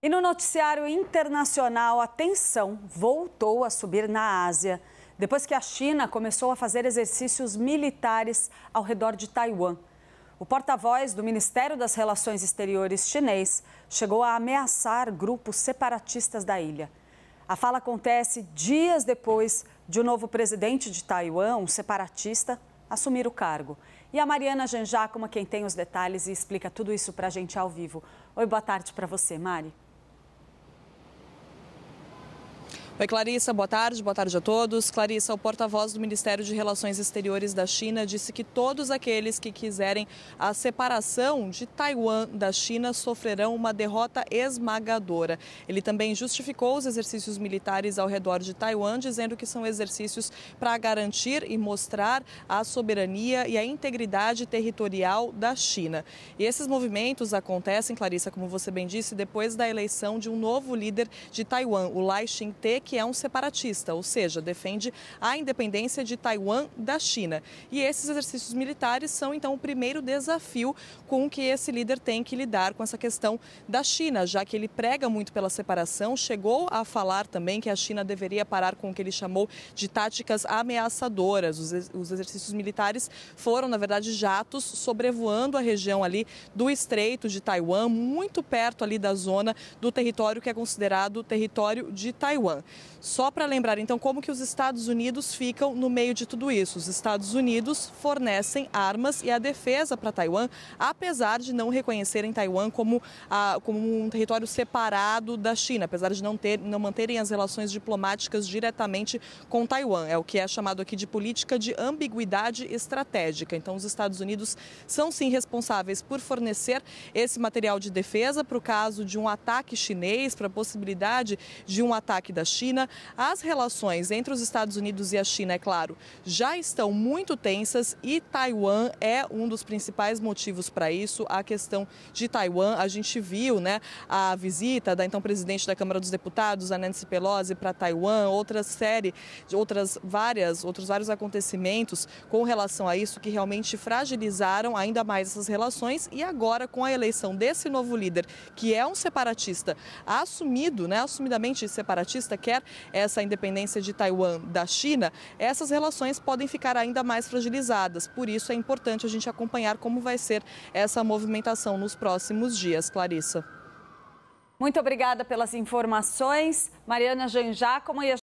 E no noticiário internacional, a tensão voltou a subir na Ásia, depois que a China começou a fazer exercícios militares ao redor de Taiwan. O porta-voz do Ministério das Relações Exteriores chinês chegou a ameaçar grupos separatistas da ilha. A fala acontece dias depois de o um novo presidente de Taiwan, um separatista, assumir o cargo. E a Mariana Genjacoma, quem tem os detalhes e explica tudo isso para a gente ao vivo. Oi, boa tarde para você, Mari. Oi, Clarissa, boa tarde, boa tarde a todos. Clarissa, o porta-voz do Ministério de Relações Exteriores da China disse que todos aqueles que quiserem a separação de Taiwan da China sofrerão uma derrota esmagadora. Ele também justificou os exercícios militares ao redor de Taiwan, dizendo que são exercícios para garantir e mostrar a soberania e a integridade territorial da China. E esses movimentos acontecem, Clarissa, como você bem disse, depois da eleição de um novo líder de Taiwan, o Lai Ching-te, que é um separatista, ou seja, defende a independência de Taiwan da China. E esses exercícios militares são então o primeiro desafio com que esse líder tem que lidar com essa questão da China, já que ele prega muito pela separação, chegou a falar também que a China deveria parar com o que ele chamou de táticas ameaçadoras. Os, os exercícios militares foram, na verdade, jatos sobrevoando a região ali do Estreito de Taiwan, muito perto ali da zona do território que é considerado território de Taiwan. Só para lembrar, então, como que os Estados Unidos ficam no meio de tudo isso. Os Estados Unidos fornecem armas e a defesa para Taiwan, apesar de não reconhecerem Taiwan como, ah, como um território separado da China, apesar de não, ter, não manterem as relações diplomáticas diretamente com Taiwan. É o que é chamado aqui de política de ambiguidade estratégica. Então, os Estados Unidos são sim responsáveis por fornecer esse material de defesa para o caso de um ataque chinês, para a possibilidade de um ataque da China China. As relações entre os Estados Unidos e a China, é claro, já estão muito tensas e Taiwan é um dos principais motivos para isso. A questão de Taiwan, a gente viu né, a visita da então presidente da Câmara dos Deputados, a Nancy Pelosi, para Taiwan, outra série, outras várias, outros vários acontecimentos com relação a isso que realmente fragilizaram ainda mais essas relações e agora com a eleição desse novo líder, que é um separatista assumido, né, assumidamente separatista, que é essa independência de Taiwan da China, essas relações podem ficar ainda mais fragilizadas. Por isso é importante a gente acompanhar como vai ser essa movimentação nos próximos dias. Clarissa. Muito obrigada pelas informações. Mariana Janjá, como